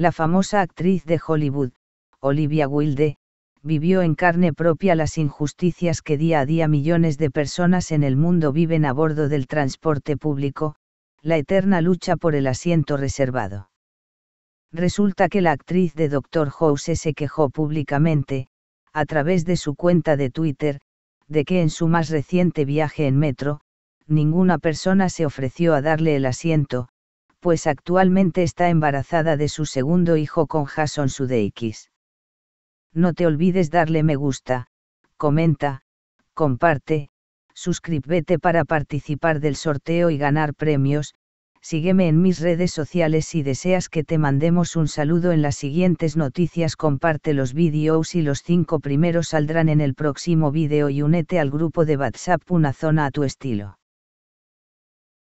La famosa actriz de Hollywood, Olivia Wilde, vivió en carne propia las injusticias que día a día millones de personas en el mundo viven a bordo del transporte público, la eterna lucha por el asiento reservado. Resulta que la actriz de Doctor House se quejó públicamente, a través de su cuenta de Twitter, de que en su más reciente viaje en metro, ninguna persona se ofreció a darle el asiento, pues actualmente está embarazada de su segundo hijo con Jason Sudeikis. No te olvides darle me gusta, comenta, comparte, suscríbete para participar del sorteo y ganar premios, sígueme en mis redes sociales si deseas que te mandemos un saludo en las siguientes noticias comparte los vídeos y los cinco primeros saldrán en el próximo vídeo y únete al grupo de WhatsApp una zona a tu estilo.